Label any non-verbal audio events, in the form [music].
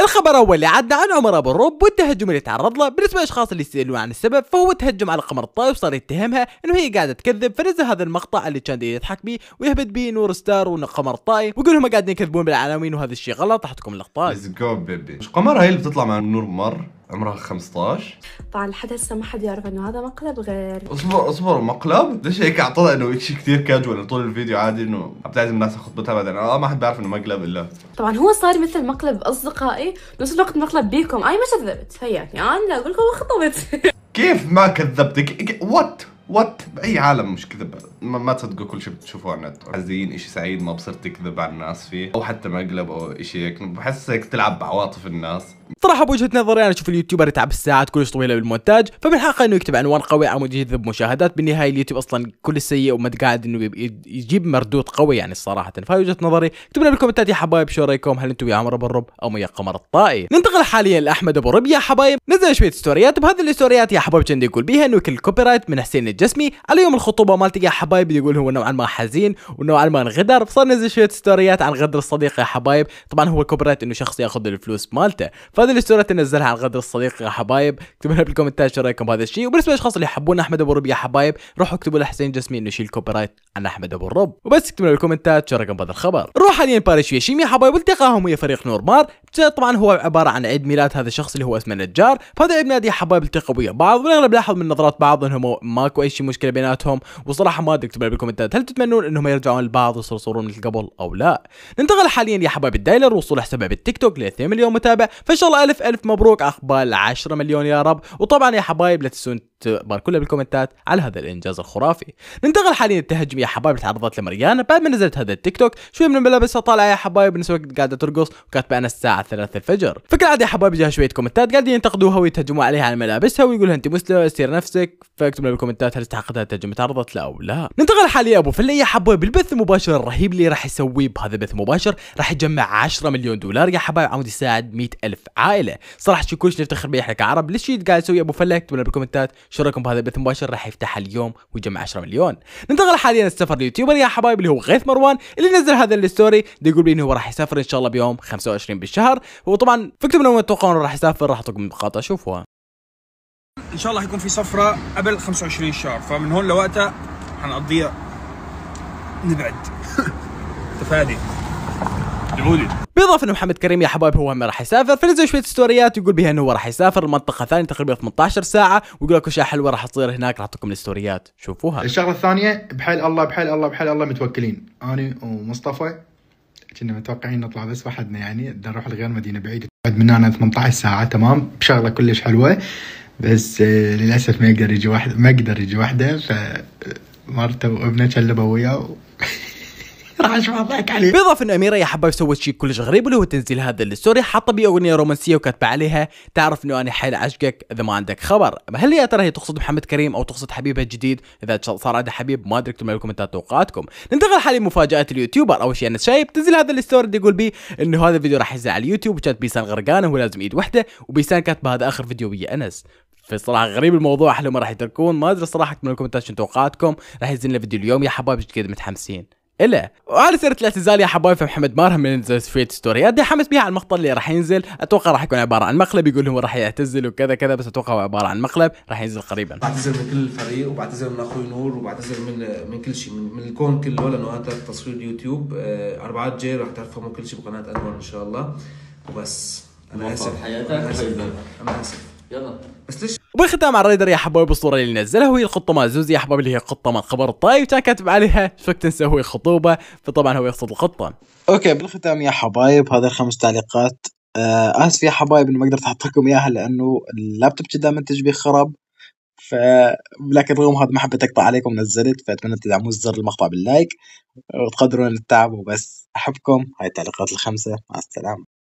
الخبر الاول اللي عدى عن عمر ابو الروب والتهجم اللي تعرض له بالنسبه للاشخاص اللي يسالون عن السبب فهو تهجم على قمر الطايف صار يتهمها انه هي قاعده تكذب فنزل هذا المقطع اللي كان يضحك بيه ويهبد بيه نور ستار وقمر الطايف ويقول هم قاعدين يكذبون بالعناوين وهذا الشيء غلط تحتكم تكون لقطات ليتس جو بيبي مش قمر هي اللي بتطلع مع نور مر عمرها 15 طبعا لحد هسه ما حد يعرف انه هذا مقلب غير اصبر اصبر مقلب ليش هيك اعطى انه شيء كثير كاجوال طول الفيديو عادي انه بتعزم الناس خطبتها بعدين انا ما حد بيعرف انه مقلب الا طبعا هو صار مثل مقلب اصدقائي بنفس الوقت مقلب بيكم اي ما كذبت هيك يعني لا اقول لكم خطبت [laughs] كيف ما كذبتك وات وات باي عالم مش كذب ما, ما تصدقوا كل شيء بتشوفوه على النت حزين شيء سعيد ما بصير تكذب على الناس فيه او حتى مقلب او شيء هيك بحس هيك تلعب بعواطف الناس صراحه بوجهه نظري انا اشوف اليوتيوبر يتعب الساعات كلش طويله بالمونتاج فبالحق انه يكتب عنوان قوي على مود يجذب مشاهدات بالنهايه اليوتيوب اصلا كل سيء وما قاعد انه يجيب مردود قوي يعني صراحه فهي وجهه نظري اكتبوا بالكومنتات يا حبايب شو رايكم هل انتم يا عمر ابو الرب او يا قمر الطائي ننتقل حاليا لاحمد ابو الرب يا حبايب نزل شويه ستوريات بهذه الستوريات يا حبايب كان يقول بيها انه كل كوبي رايت من حسين الجسمي على يوم الخطوبه مالتي يا حبايب يقول هو نوعا ما حزين ونوعا ما انغدر فصار نزل شويه ستوريات عن غدر الصديق يا حبايب طبعا هو كوبي رايت انه شخص ياخذ الفلوس مالته فهذه الصوره تنزلها على غدر الصديق يا حبايب اكتبوا لنا بالكومنتات شو رايكم بهذا الشيء وبالنسبه للاشخاص اللي يحبون احمد ابو ربيع يا حبايب روحوا اكتبوا لحسين جسمي انه يشيل كوبي رايت انا احمد ابو الرب وبس اكتبوا الكومنتات شو رقم هذا الخبر روح حاليا باريش في يا حبايب التقاهم ويا فريق نور مار طبعا هو عباره عن عيد ميلاد هذا الشخص اللي هو اسمه نجار فهذا عيد ميلاد يا حبايب التقوا ويا بعض والاغلب لاحظ من نظرات بعض انهم ماكو اي شيء مشكله بيناتهم وصراحه ما ادري اكتبوا بالكومنتات هل تتمنون انهم يرجعون لبعض ويصرصرون مثل قبل او لا ننتقل حاليا يا حبايب الدايلر وصول حسابه بالتيك توك ل 2 مليون متابع فان شاء الله الف الف مبروك عقبال 10 مليون يا رب وطبعا يا حبايب لا تنسون تخبر كلها بالكومنتات على هذا الانجاز الخرافي ننتقل حاليا للتهجم يا حبايب اللي تعرضت لمريانا بعد ما نزلت هذا التيك توك شوي من ملابسها طالعه يا حبايب بالنسبه قاعده ترقص وكاتبه انا الساعه 3 الفجر فكالعاده يا حبايب جاها شويه كومنتات قاعدين ينتقدوها ويتهجموا عليها على ملابسها ويقولها انت مسلمه سير نفسك فاكتب لها بالكومنتات هل استحقت هذا التهجم تعرضت له او لا ننتقل حاليا ابو فله يا حبايب البث المباشر الرهيب اللي راح يسويه بهذا البث المباشر راح يجمع 10 مليون دولار يا حبايب عمود يساعد 100 الف عائله صراحه شيء كلش نفتخر به احنا كعرب ليش قاعد يسوي ابو فلي اكتب لنا بالكومنتات شو رايكم بهذا البث المباشر راح يفتح اليوم ويجمع 10 مليون ننتقل حاليا السفر اليوتيوبر يا حبايب اللي هو غيث مروان اللي نزل هذا الستوري يقول لي انه هو راح يسافر ان شاء الله بيوم 25 بالشهر وطبعا فكتبوا لنا وين تتوقعون راح يسافر راح اعطيكم مقاطع شوفوها ان شاء الله حيكون في سفره قبل 25 شهر فمن هون لوقتها حنقضيها نبعد [laughs] تفادي بالاضافه انه محمد كريم يا حبايب هو راح يسافر فنزل شويه ستوريات يقول بها انه هو راح يسافر المنطقه ثانيه تقريبا 18 ساعه ويقول لك اشياء حلوه راح تصير هناك راح اعطيكم الستوريات شوفوها الشغله الثانيه بحال الله بحال الله بحال الله متوكلين انا ومصطفى كنا متوقعين نطلع بس وحدنا يعني نروح لغير مدينه بعيده بعد من هنا 18 ساعه تمام بشغله كلش حلوه بس آه، للاسف ما يقدر يجي واحد ما يقدر يجي وحده ف آه، مرته وابنه كلبوا وياه راح اشوف ضحك عليه بالاضافه ان اميره يا حبايب سوت شيء كلش غريب اللي هو تنزيل هذا الستوري حاطه بي اغنيه رومانسيه وكاتبه عليها تعرف انه انا حيل عشقك اذا ما عندك خبر هل يا ترى هي تقصد محمد كريم او تقصد حبيبها الجديد اذا صار عندها حبيب ما ادري اكتبوا بالكومنتات توقعاتكم ننتقل حاليا مفاجات اليوتيوبر اول شيء انا شايب تنزل هذا الستوري اللي يقول بي انه هذا الفيديو راح ينزل على اليوتيوب وكانت بيسان غرقانه وهو لازم ايد وحده وبيسان كاتبه هذا اخر فيديو ويا انس فصراحة غريب الموضوع احلى ما راح يتركون ما ادري صراحة من الكومنتات شنو توقعاتكم راح ينزل الفيديو اليوم يا حبايب قد متحمسين الا وعلى سيرة الاعتزال يا حبايب فمحمد من ذا سويت ستوري ادي حمس بيها على المقطع اللي راح ينزل اتوقع راح يكون عباره عن مقلب يقول لهم راح يعتزل وكذا كذا بس اتوقع هو عباره عن مقلب راح ينزل قريبا بعتذر من كل الفريق وبعتذر من اخوي نور وبعتذر من من كل شيء من, من الكون كله لانه هذا تصوير يوتيوب آه، اربعات جاي راح تفهموا كل شيء بقناه انور ان شاء الله وبس انا اسف حياتك انا اسف يلا بس ليش وبالختام على الريدر يا حبايب الصوره اللي نزلها هي القطه مال زوزي يا حبايب اللي هي قطه من خبر الطايف كان كاتب عليها شو تنسى هو الخطوبه فطبعا هو يقصد القطه اوكي بالختام يا حبايب هذا الخمس تعليقات آه اسف يا حبايب انه ما قدرت احط لكم اياها لانه اللابتوب كذا منتج به ف لكن رغم هذا ما حبيت اقطع عليكم نزلت فاتمنى تدعموا زر المقطع باللايك وتقدرون التعب وبس احبكم هاي التعليقات الخمسه مع السلامه